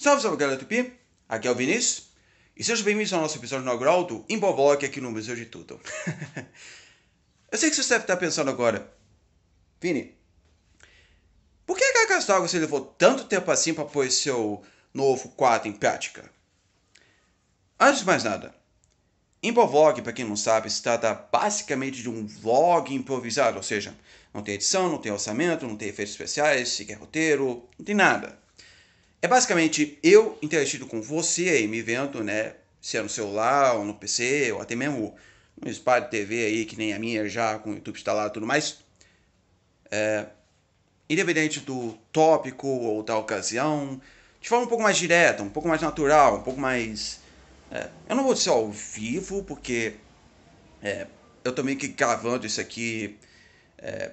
Salve, salve galera Tupi! Aqui é o Vinícius e sejam bem-vindos ao nosso episódio inaugural do Imboblock aqui no Museu de Tudo. eu sei que você deve estar pensando agora, Vini, por que a Cacas se você levou tanto tempo assim para pôr seu novo quadro em prática? Antes de mais nada, Imbovlog, para quem não sabe, se trata basicamente de um vlog improvisado, ou seja, não tem edição, não tem orçamento, não tem efeitos especiais, sequer roteiro, não tem nada. É basicamente eu interagindo com você aí, me vendo, né? Se é no celular, ou no PC, ou até mesmo no Spire TV aí, que nem a minha já, com o YouTube instalado e tudo mais. É, independente do tópico ou da ocasião, de forma um pouco mais direta, um pouco mais natural, um pouco mais. É, eu não vou dizer ao vivo, porque é, eu tô meio que gravando isso aqui é,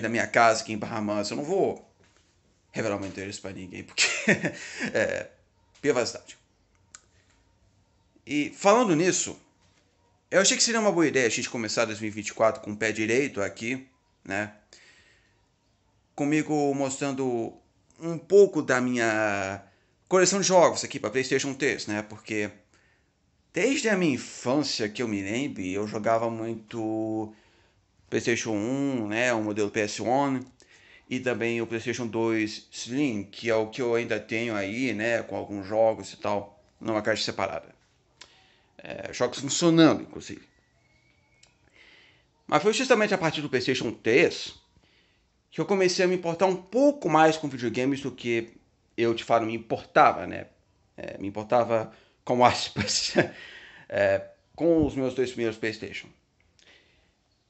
da minha casa, aqui em Bahamas. Mansa. Eu não vou Revelar o interesse para ninguém, porque é privacidade. E falando nisso, eu achei que seria uma boa ideia a gente começar 2024 com o pé direito aqui, né? Comigo mostrando um pouco da minha coleção de jogos aqui para PlayStation 3, né? Porque desde a minha infância que eu me lembro, eu jogava muito PlayStation 1, né? O modelo PS1, e também o PlayStation 2 Slim, que é o que eu ainda tenho aí, né, com alguns jogos e tal, numa caixa separada. É, jogos funcionando, inclusive. Mas foi justamente a partir do PlayStation 3 que eu comecei a me importar um pouco mais com videogames do que eu, de fato, me importava, né? É, me importava com aspas, é, com os meus dois primeiros PlayStation.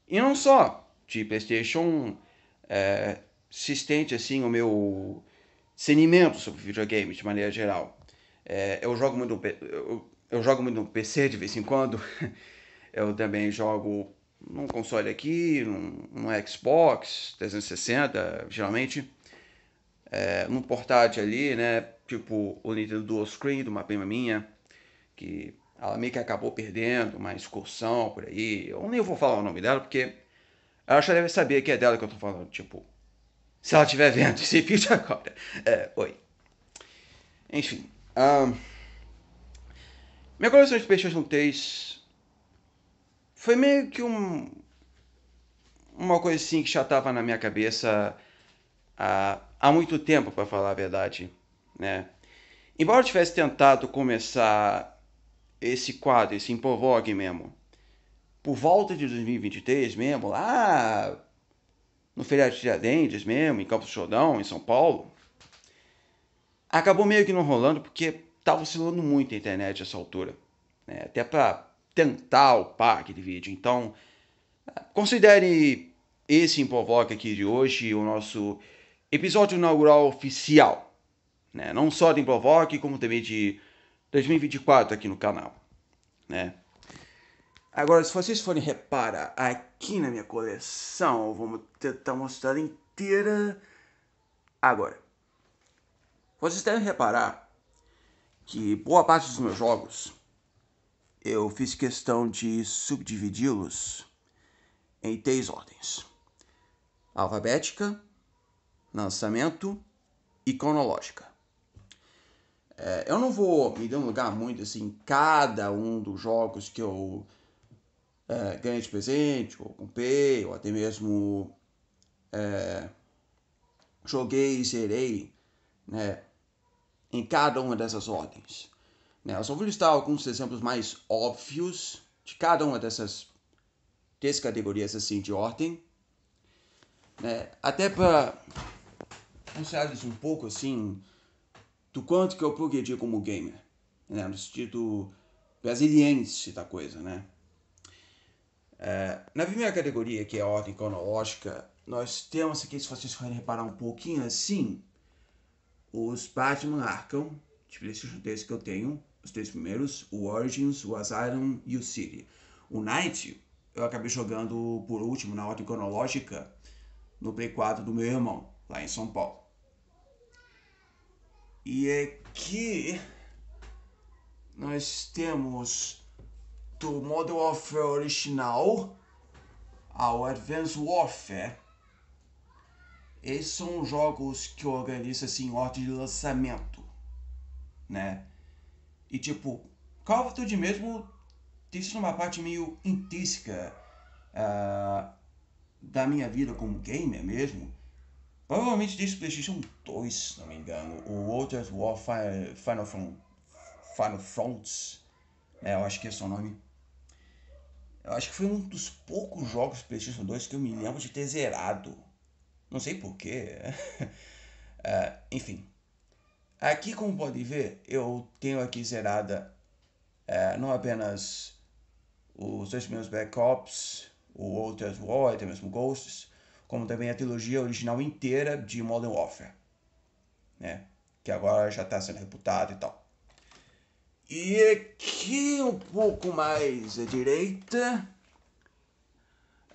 E não só de PlayStation é, consistente assim o meu sentimento sobre videogame de maneira geral. É, eu jogo muito no, eu, eu jogo muito no PC de vez em quando. eu também jogo num console aqui, num, num Xbox 360, geralmente, é, num portátil ali, né? Tipo o Nintendo Dual Screen de uma prima minha, que ela meio que acabou perdendo uma excursão por aí. Eu nem vou falar o nome dela, porque ela já deve saber que é dela que eu tô falando. Tipo, se ela estiver vendo esse vídeo agora. É, oi. Enfim. Um, minha coleção de peixes 3 foi meio que um. Uma coisa assim que já estava na minha cabeça há, há muito tempo, para falar a verdade. Né? Embora eu tivesse tentado começar esse quadro, esse Impovogue mesmo, por volta de 2023 mesmo, lá no feriado de Tiradentes mesmo, em Campos do Jordão, em São Paulo, acabou meio que não rolando porque estava oscilando muito a internet essa altura, né? até para tentar o parque de vídeo. Então, considere esse Improvoque aqui de hoje o nosso episódio inaugural oficial, né? não só do Improvoque, como também de 2024 aqui no canal. Né? Agora, se vocês forem reparar aqui na minha coleção, vamos tentar mostrar inteira agora. Vocês devem reparar que boa parte dos meus jogos eu fiz questão de subdividi-los em três ordens: alfabética, lançamento e cronológica. É, eu não vou me lugar muito assim cada um dos jogos que eu é, ganha de presente, ou comprei, ou até mesmo é, joguei e zerei né, em cada uma dessas ordens. Né, eu só vou listar alguns exemplos mais óbvios de cada uma dessas três categorias assim de ordem. Né, até para mostrar isso um pouco assim do quanto que eu progredi como gamer, né, no sentido brasiliense da coisa, né? É, na primeira categoria, que é a ordem cronológica, nós temos aqui, se vocês forem reparar um pouquinho assim, os Batman Arkham, de PlayStation 3 que eu tenho, os três primeiros, o Origins, o Asylum e o City. O Night, eu acabei jogando por último, na ordem cronológica, no Play 4 do meu irmão, lá em São Paulo. E é que nós temos do Modern Warfare original ao Advanced Warfare. Esses são jogos que eu organizo assim ordem de lançamento, né? E tipo, Call of Duty mesmo isso numa parte meio intrínseca uh, da minha vida como gamer mesmo. Provavelmente desde o PlayStation 2, se não me engano. O World Warfare Final, Final Fronts, né, eu acho que é o nome eu acho que foi um dos poucos jogos de PlayStation 2 que eu me lembro de ter zerado. Não sei porquê. uh, é, enfim. Aqui, como pode ver, eu tenho aqui zerada uh, não apenas os dois primeiros Black Ops, o Outras War, até mesmo Ghosts, como também a trilogia original inteira de Modern Warfare. Né? Que agora já está sendo reputada e tal. E aqui um pouco mais à direita,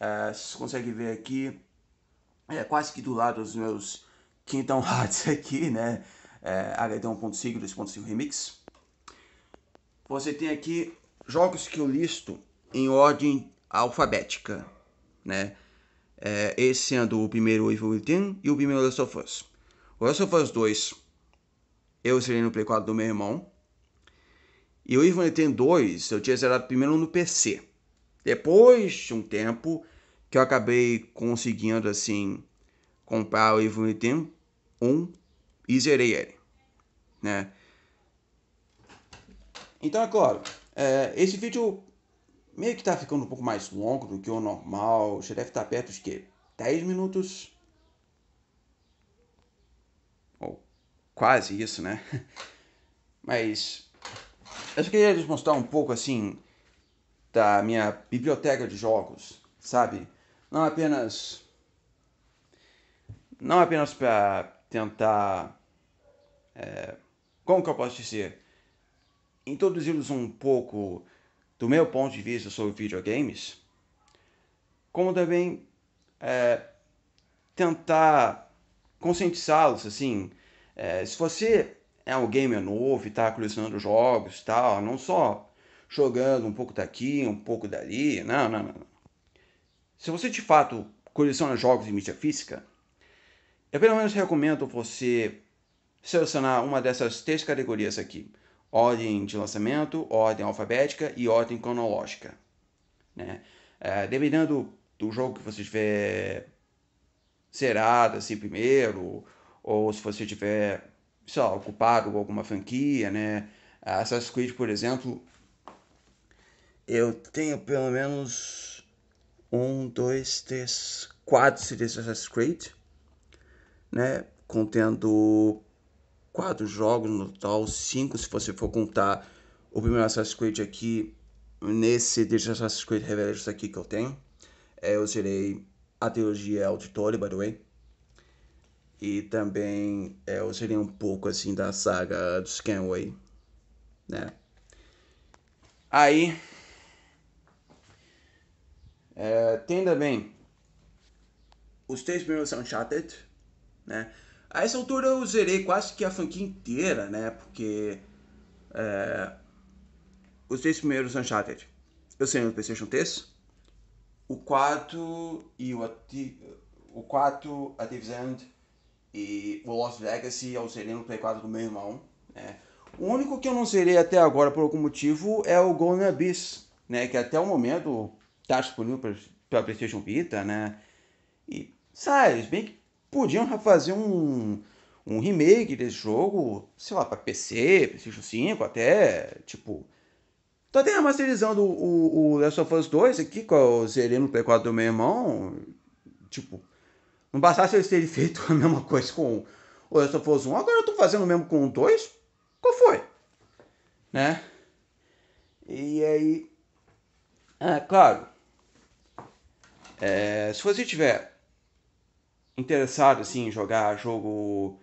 é, se consegue conseguem ver aqui, é quase que do lado dos meus Kingdom Hearts aqui, né? É, 1.5 2.5 Remix. Você tem aqui jogos que eu listo em ordem alfabética, né? É, esse sendo é o primeiro Evil Within e o primeiro Last of Us. O Last of Us 2 eu zerei no Play 4 do meu irmão, e o Ivan tem 2 eu tinha zerado primeiro no PC. Depois de um tempo que eu acabei conseguindo assim comprar o Ivan Item 1 e zerei ele, né? Então é claro, é, esse vídeo meio que tá ficando um pouco mais longo do que o normal, já deve estar tá perto dos que 10 minutos ou oh, quase isso, né? Mas eu só queria mostrar um pouco assim da minha biblioteca de jogos, sabe? Não apenas não apenas para tentar é, como que eu posso dizer introduzi-los um pouco do meu ponto de vista sobre videogames, como também é, tentar conscientizá-los assim, é, se você é um gamer é novo e tá colecionando jogos e tal, não só jogando um pouco daqui, um pouco dali, não, não, não. Se você de fato coleciona jogos de mídia física, eu pelo menos recomendo você selecionar uma dessas três categorias aqui: ordem de lançamento, ordem alfabética e ordem cronológica. Né? É, dependendo do jogo que você tiver zerado assim primeiro, ou se você tiver sei lá, com alguma franquia, né? Assassin's Creed, por exemplo, eu tenho pelo menos um, dois, três, quatro CDs de Assassin's Creed, né? Contendo quatro jogos no total, cinco se você for contar o primeiro Assassin's Creed aqui, nesse CD de Assassin's Creed Revelations aqui que eu tenho. É, eu serei a trilogia Auditório, by the way. E também é, eu seria um pouco assim da saga do Scanway, né? Aí é, tem também os três primeiros Uncharted, né? A essa altura eu zerei quase que a franquia inteira, né? Porque é, os três primeiros Uncharted. Eu sei no PlayStation 3. O 4 e o, o 4 a Divisand e o Lost Legacy eu serei no Play 4 do meu irmão. Né? O único que eu não serei até agora por algum motivo é o Golden Abyss, né? Que até o momento tá disponível para pela PlayStation Vita, né? E sabe, bem que podiam fazer um, um remake desse jogo, sei lá, para PC, PlayStation 5, até, tipo. Tô até remasterizando o, o Last of Us 2 aqui, que eu zerei no Play 4 do meu irmão. Tipo, não bastasse eu ter feito a mesma coisa com o Last of Us 1, agora eu tô fazendo o mesmo com o 2? Qual foi? Né? E aí. É, claro. É, se você tiver interessado assim, em jogar jogo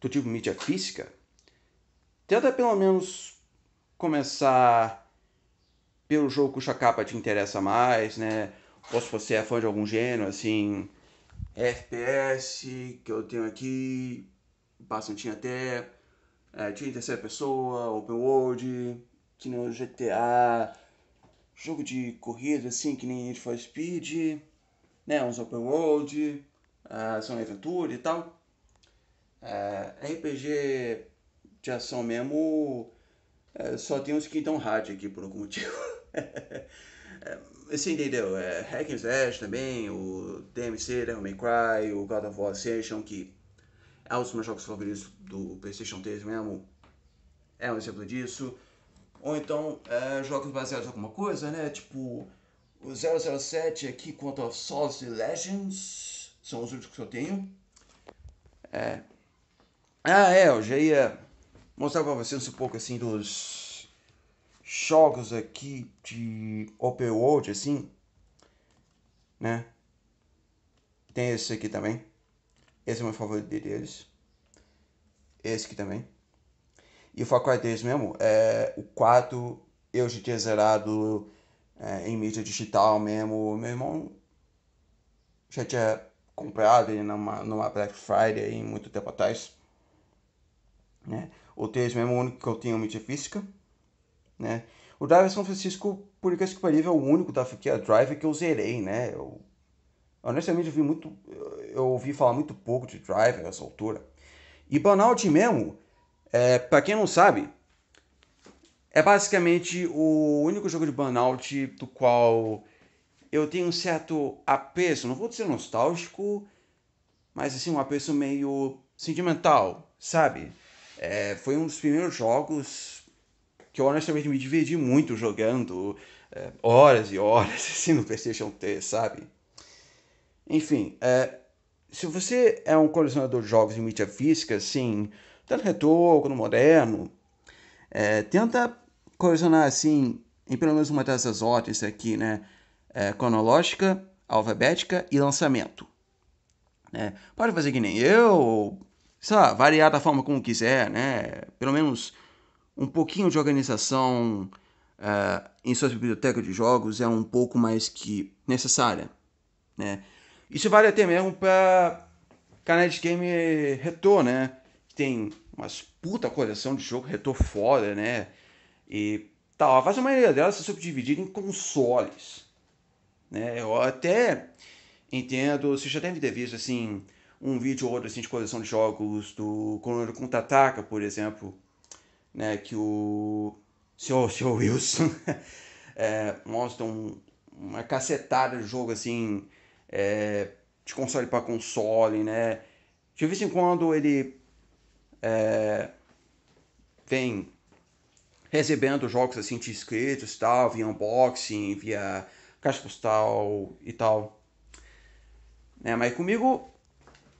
do tipo mídia física, tenta pelo menos começar pelo jogo cuja capa te interessa mais, né? Ou se você é fã de algum gênero, assim, FPS que eu tenho aqui, bastante até, é, em terceira pessoa, open world, que nem o GTA, jogo de corrida assim, que nem Need for Speed, né, uns open world, uh, ação e aventura e tal. Uh, é, RPG de ação mesmo, uh, só tem uns que dão rádio aqui por algum motivo. Você entendeu? É, Hack Slash também, o DMC, Devil May Cry, o God of War Ascension, que é um dos meus jogos favoritos do PlayStation 3 mesmo. É um exemplo disso. Ou então, é, jogos baseados em alguma coisa, né? Tipo, o 007 aqui quanto a Souls e Legends. São os únicos que eu tenho. É. Ah, é, eu já ia mostrar pra vocês um pouco assim dos jogos aqui de open world, assim, né? Tem esse aqui também. Esse é o meu favorito deles. Esse aqui também. E o Far Cry 3 mesmo, é, o 4 eu já tinha zerado é, em mídia digital mesmo. Meu irmão já tinha comprado ele numa, numa Black Friday muito tempo atrás. Né? O 3 mesmo é o único que eu tinha mídia física né? O Driver São Francisco, por incrível que pareça, é o único da franquia Driver que eu zerei, né? Eu, honestamente, eu vi muito, eu ouvi falar muito pouco de Driver nessa altura. E Burnout mesmo, é, para quem não sabe, é basicamente o único jogo de Burnout do qual eu tenho um certo apreço, não vou dizer nostálgico, mas assim, um apreço meio sentimental, sabe? É, foi um dos primeiros jogos que eu honestamente me diverti muito jogando é, horas e horas assim no PlayStation 3, sabe? Enfim, é, se você é um colecionador de jogos em mídia física, assim, tanto retorno, quanto moderno, é, tenta colecionar assim em pelo menos uma dessas ordens aqui, né? É, cronológica, alfabética e lançamento. É, pode fazer que nem eu, sei lá, variar da forma como quiser, né? Pelo menos um pouquinho de organização é, em sua biblioteca de jogos é um pouco mais que necessária. Né? Isso vale até mesmo para canais de game retor, né? Tem umas puta coleção de jogo retor foda, né? E tal, a vasta maioria delas se subdividir em consoles. Né? Eu até entendo, você já deve ter visto assim, um vídeo ou outro assim, de coleção de jogos do Coronel Contra-Ataca, por exemplo, né, que o senhor, senhor Wilson é, mostra um, uma cacetada de jogo assim, é, de console para console, né? De vez em quando ele é, vem recebendo jogos assim de inscritos tal, via unboxing, via caixa postal e tal. Né? Mas comigo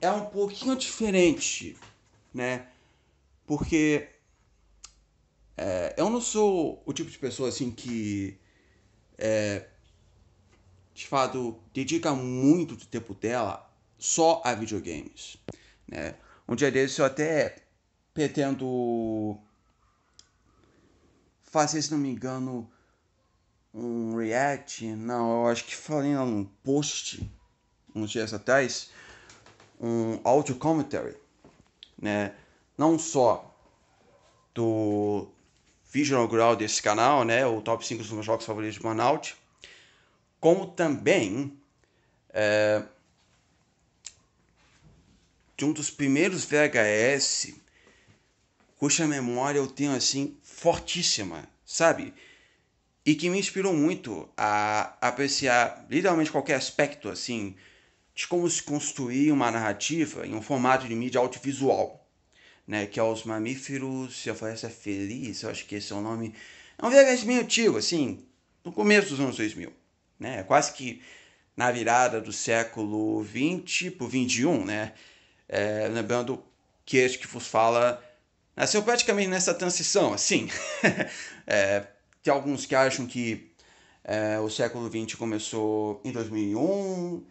é um pouquinho diferente, né? Porque é, eu não sou o tipo de pessoa assim que. É, de fato, dedica muito do tempo dela só a videogames. Né? Um dia desses eu até pretendo fazer, se não me engano, um react. Não, eu acho que falei num post uns dias atrás, um audio commentary, né? Não só do vídeo inaugural desse canal, né, o top 5 dos meus jogos favoritos de Burnout, como também é, de um dos primeiros VHS cuja memória eu tenho assim fortíssima, sabe? E que me inspirou muito a apreciar literalmente qualquer aspecto assim de como se construir uma narrativa em um formato de mídia audiovisual né, que aos é mamíferos se oferece a feliz, eu acho que esse é o nome. É um VHS meio antigo, assim, no começo dos anos 2000, né, é quase que na virada do século 20 pro 21, né, é, lembrando que este que vos fala nasceu praticamente nessa transição, assim, é, tem alguns que acham que é, o século 20 começou em 2001,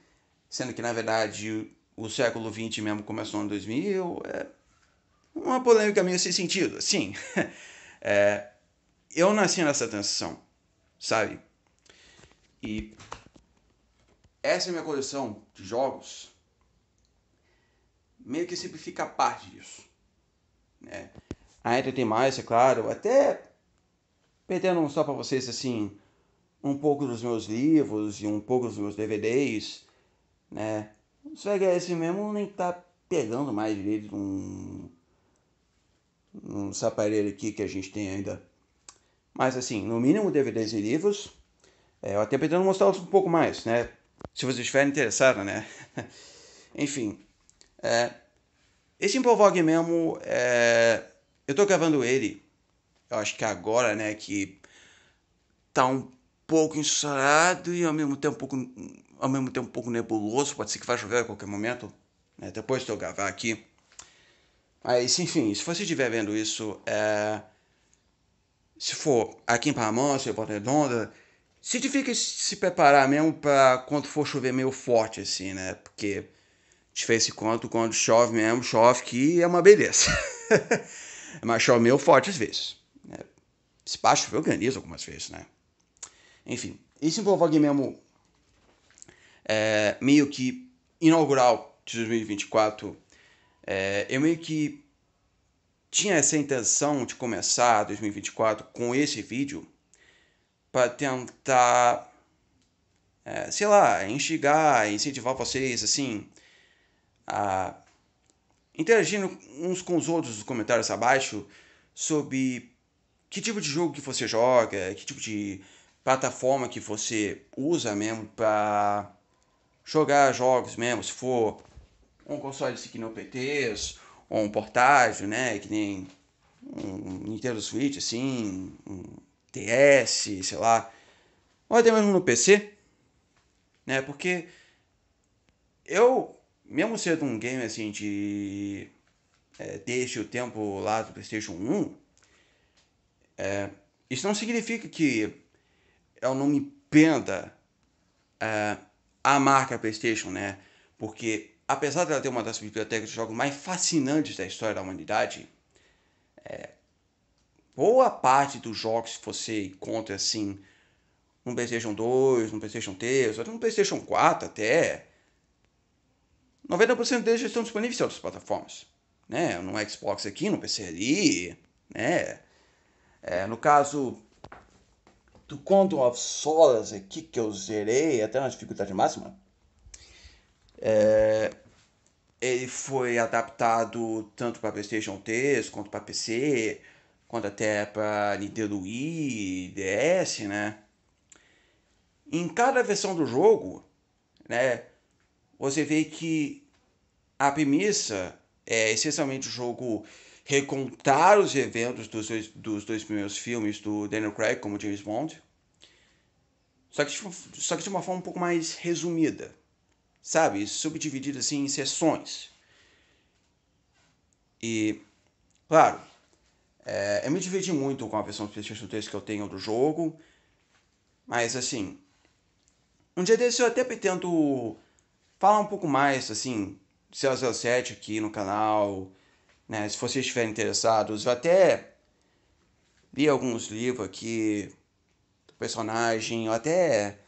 sendo que na verdade o século 20 mesmo começou em 2000, é, uma polêmica meio sem sentido, assim. É, eu nasci nessa tensão, sabe? E essa é minha coleção de jogos meio que sempre fica parte disso. Né? Ainda tem mais, é claro, até perdendo só para vocês assim um pouco dos meus livros e um pouco dos meus DVDs, né? Os VHS é assim mesmo nem tá pegando mais direito um uns aparelhos aqui que a gente tem ainda. Mas assim, no mínimo DVDs e livros. É, eu até pretendo mostrar um pouco mais, né? Se vocês estiverem interessados, né? Enfim. É, esse Impovlog mesmo, é, eu tô gravando ele. Eu acho que agora, né? Que tá um pouco ensolarado e ao mesmo tempo um pouco, ao mesmo tempo um pouco nebuloso. Pode ser que vá chover a qualquer momento. Né? Depois de eu gravar aqui. Mas, enfim, se você estiver vendo isso, é... se for aqui em Palmas, em Porta Redonda, se tiver se preparar mesmo para quando for chover meio forte, assim, né? Porque de vez em quando, quando chove mesmo, chove que é uma beleza. Mas chove meio forte às vezes. Né? Se pá, chove organiza algumas vezes, né? Enfim, isso envolve alguém mesmo é, meio que inaugural de 2024 é, eu meio que tinha essa intenção de começar 2024 com esse vídeo para tentar, é, sei lá, instigar, incentivar vocês, assim, a interagindo uns com os outros nos comentários abaixo sobre que tipo de jogo que você joga, que tipo de plataforma que você usa mesmo para jogar jogos mesmo, se for um console assim, que não PTs, ou um portátil, né? Que nem um Nintendo Switch, assim, um TS, sei lá. Ou até mesmo no PC, né? Porque eu, mesmo sendo um game assim de. É, desde o tempo lá do PlayStation 1, é, isso não significa que eu não me penda é, a marca PlayStation, né? Porque apesar de ela ter uma das bibliotecas de jogos mais fascinantes da história da humanidade, é, boa parte dos jogos que você encontra assim no PlayStation 2, no PlayStation 3, até no PlayStation 4 até, 90% deles já estão disponíveis em outras plataformas. Né? No Xbox aqui, no PC ali, né? É, no caso do Quantum of Solace aqui que eu zerei até na dificuldade máxima, é, ele foi adaptado tanto para PlayStation 3 quanto para PC, quanto até para Nintendo Wii, DS, né? Em cada versão do jogo, né, você vê que a premissa é essencialmente o jogo recontar os eventos dos dois, dos dois primeiros filmes do Daniel Craig como James Bond, só que, só que de uma forma um pouco mais resumida sabe, subdividido assim em seções. E, claro, é, eu me diverti muito com a versão do PlayStation 3 que eu tenho do jogo, mas assim, um dia desse eu até pretendo falar um pouco mais, assim, 007 aqui no canal, né, se vocês estiverem interessados, eu até li alguns livros aqui do personagem, eu até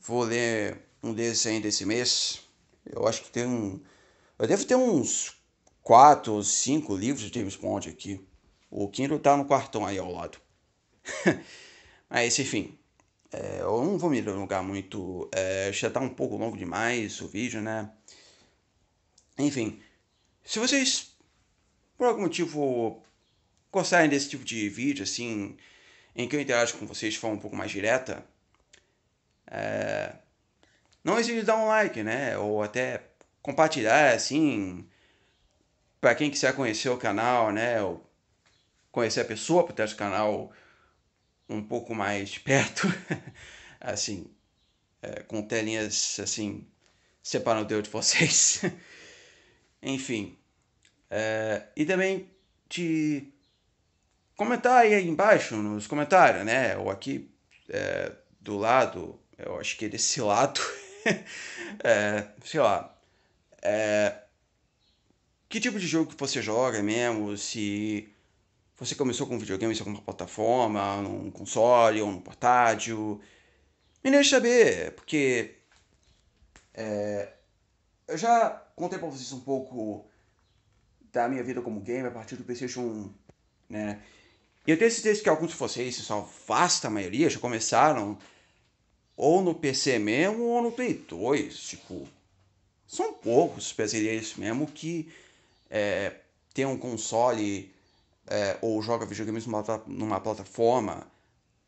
vou ler um desses ainda esse mês. Eu acho que tem um. Eu devo ter uns quatro ou cinco livros de James Bond aqui. O Kindle tá no quartão aí ao lado. Mas enfim. É, eu não vou me alongar muito. É, já tá um pouco longo demais o vídeo, né? Enfim. Se vocês por algum motivo gostarem desse tipo de vídeo, assim, em que eu interajo com vocês de forma um pouco mais direta. É não esqueça de dar um like, né? Ou até compartilhar, é assim, para quem quiser conhecer o canal, né? Ou conhecer a pessoa por ter o canal um pouco mais de perto, assim, é, com telinhas, assim, separando eu de vocês. Enfim. É, e também te comentar aí embaixo nos comentários, né? Ou aqui é, do lado, eu acho que é desse lado. é, sei lá. É, que tipo de jogo que você joga mesmo? Se você começou com videogame, se é alguma plataforma, num console ou num portátil. Me deixe saber, porque. É, eu já contei pra vocês um pouco da minha vida como gamer a partir do PlayStation 1, né? E eu tenho certeza que alguns de vocês, só a vasta maioria, já começaram ou no PC mesmo ou no Play 2. Tipo, são poucos brasileiros mesmo que é, tem um console é, ou joga videogames numa, numa plataforma,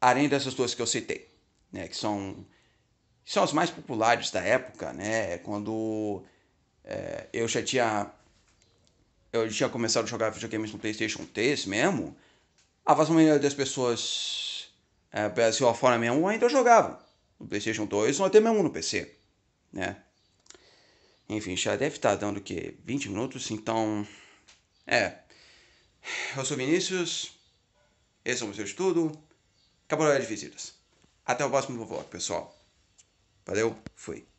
além dessas duas que eu citei, né? Que são, são as mais populares da época, né? Quando é, eu já tinha eu tinha começado a jogar videogames no PlayStation 3 mesmo, a vasta maioria das pessoas é, Brasil afora mesmo ainda jogavam no PlayStation 2 ou até mesmo no PC, né? Enfim, já deve estar dando o quê? 20 minutos, então. É. Eu sou Vinícius, esse é o meu estudo. Acabou a hora de visitas. Até o próximo vovó, pessoal. Valeu, fui.